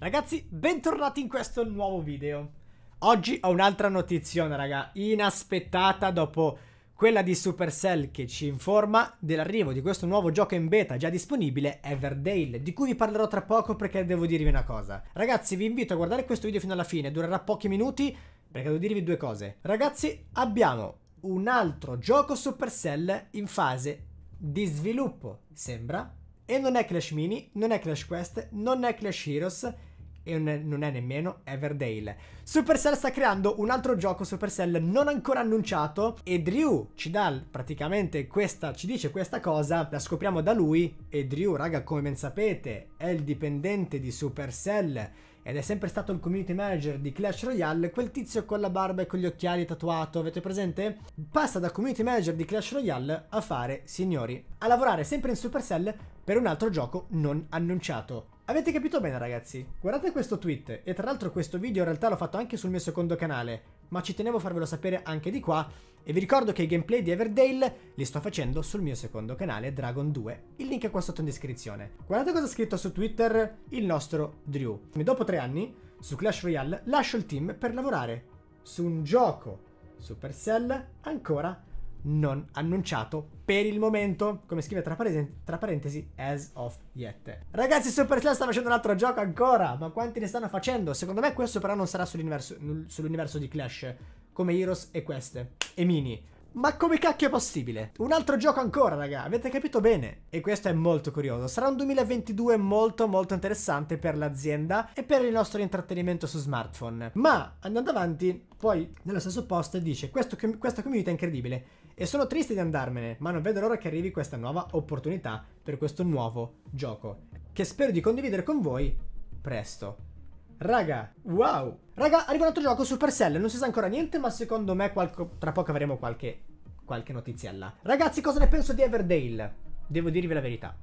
Ragazzi, bentornati in questo nuovo video. Oggi ho un'altra notiziona, raga, inaspettata dopo quella di Supercell che ci informa dell'arrivo di questo nuovo gioco in beta già disponibile, Everdale, di cui vi parlerò tra poco perché devo dirvi una cosa. Ragazzi, vi invito a guardare questo video fino alla fine, durerà pochi minuti perché devo dirvi due cose. Ragazzi, abbiamo un altro gioco Supercell in fase di sviluppo, sembra, e non è Clash Mini, non è Clash Quest, non è Clash Heroes, e non è nemmeno Everdale. Supercell sta creando un altro gioco Supercell non ancora annunciato e Drew ci dà praticamente questa, ci dice questa cosa, la scopriamo da lui e Drew raga come ben sapete è il dipendente di Supercell ed è sempre stato il community manager di Clash Royale, quel tizio con la barba e con gli occhiali tatuato, avete presente? Passa da community manager di Clash Royale a fare, signori, a lavorare sempre in Supercell per un altro gioco non annunciato. Avete capito bene ragazzi, guardate questo tweet e tra l'altro questo video in realtà l'ho fatto anche sul mio secondo canale, ma ci tenevo a farvelo sapere anche di qua e vi ricordo che i gameplay di Everdale li sto facendo sul mio secondo canale Dragon 2, il link è qua sotto in descrizione. Guardate cosa ha scritto su Twitter il nostro Drew. Dopo tre anni su Clash Royale lascio il team per lavorare su un gioco Supercell ancora non annunciato per il momento, come scrive tra, paresi, tra parentesi, as of yet. Ragazzi, Supercell sta facendo un altro gioco ancora, ma quanti ne stanno facendo? Secondo me questo però non sarà sull'universo, sull'universo di Clash, come Heroes e queste, e Mini. Ma come cacchio è possibile? Un altro gioco ancora, raga, avete capito bene? E questo è molto curioso. Sarà un 2022 molto molto interessante per l'azienda e per il nostro intrattenimento su smartphone. Ma, andando avanti, poi nello stesso post dice questo, questa community è incredibile e sono triste di andarmene, ma non vedo l'ora che arrivi questa nuova opportunità per questo nuovo gioco che spero di condividere con voi presto. Raga, wow. Raga, arriva un altro gioco, Supercell, non si sa ancora niente, ma secondo me qualco... tra poco avremo qualche... qualche notiziella. Ragazzi, cosa ne penso di Everdale? Devo dirvi la verità.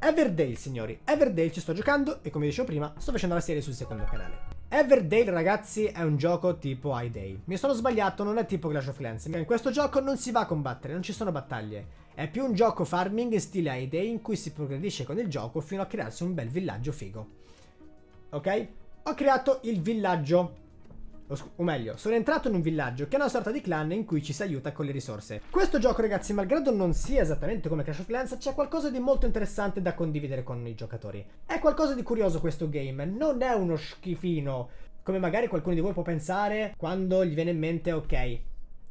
Everdale, signori. Everdale ci sto giocando e come dicevo prima, sto facendo la serie sul secondo canale. Everdale, ragazzi, è un gioco tipo High Day. Mi sono sbagliato, non è tipo Clash of Clans. In questo gioco non si va a combattere, non ci sono battaglie. È più un gioco farming in stile High Day in cui si progredisce con il gioco fino a crearsi un bel villaggio figo. Ok? ho creato il villaggio. O meglio, sono entrato in un villaggio che è una sorta di clan in cui ci si aiuta con le risorse. Questo gioco, ragazzi, malgrado non sia esattamente come Clash of Clans, c'è qualcosa di molto interessante da condividere con i giocatori. È qualcosa di curioso questo game, non è uno schifino, come magari qualcuno di voi può pensare quando gli viene in mente, ok,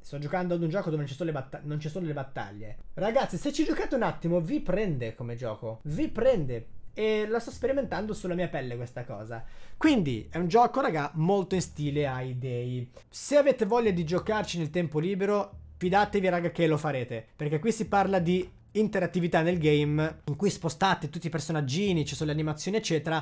Sto giocando ad un gioco dove non ci, non ci, sono le battaglie. Ragazzi, se ci giocate un attimo, vi prende come gioco. Vi prende e la sto sperimentando sulla mia pelle questa cosa. Quindi è un gioco, raga, molto in stile ai dei. Se avete voglia di giocarci nel tempo libero, fidatevi, raga, che lo farete. Perché qui si parla di interattività nel game, in cui spostate tutti i personaggini, ci sono le animazioni, eccetera.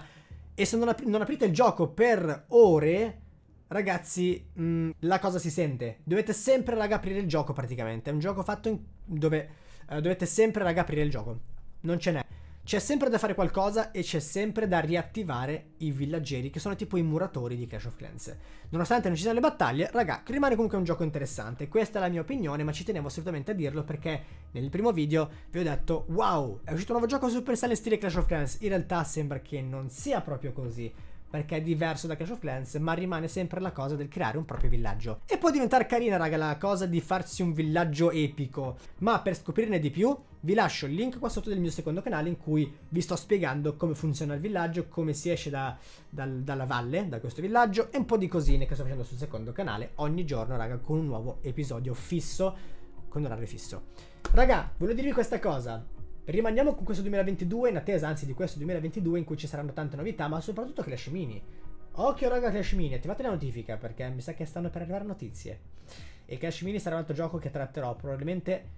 E se non, ap- non aprite il gioco per ore, ragazzi, mh, mm, la cosa si sente. Dovete sempre, raga, aprire il gioco praticamente. È un gioco fatto in... dove eh, dovete sempre, raga, aprire il gioco. Non ce n'è. C'è sempre da fare qualcosa e c'è sempre da riattivare i villaggeri che sono tipo i muratori di Clash of Clans. Nonostante non ci siano le battaglie, raga, rimane comunque un gioco interessante. Questa è la mia opinione, ma ci tenevo assolutamente a dirlo perché nel primo video vi ho detto "Wow, è uscito un nuovo gioco Super Saiyan stile Clash of Clans". In realtà sembra che non sia proprio così perché è diverso da Clash of Clans, ma rimane sempre la cosa del creare un proprio villaggio. E può diventare carina, raga, la cosa di farsi un villaggio epico. Ma per scoprirne di più, vi lascio il link qua sotto del mio secondo canale in cui vi sto spiegando come funziona il villaggio, come si esce da, dal, dalla valle, da questo villaggio e un po' di cosine che sto facendo sul secondo canale ogni giorno, raga, con un nuovo episodio fisso, con orario fisso. Raga, volevo dirvi questa cosa. Rimaniamo con questo 2022, in attesa anzi di questo 2022 in cui ci saranno tante novità, ma soprattutto Clash Mini. Occhio raga Clash Mini, attivate la notifica perché mi sa che stanno per arrivare notizie. E Clash Mini sarà un altro gioco che tratterò probabilmente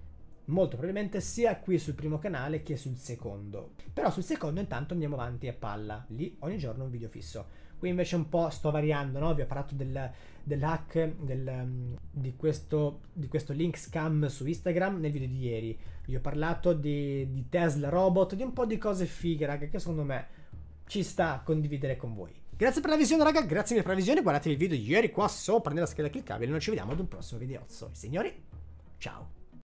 molto probabilmente sia qui sul primo canale che sul secondo. Però sul secondo intanto andiamo avanti a palla, lì ogni giorno un video fisso. Qui invece un po' sto variando, no? Vi ho parlato del, dell'hack del, mm, di, questo, di, questo, link scam su Instagram nel video di ieri. Vi ho parlato di, di Tesla Robot, di un po' di cose fighe, raga, che secondo me ci sta a condividere con voi. Grazie per la visione, raga, grazie mille per la visione. Guardate il video di ieri qua sopra nella scheda cliccabile. Noi ci vediamo ad un prossimo video. Signori, ciao!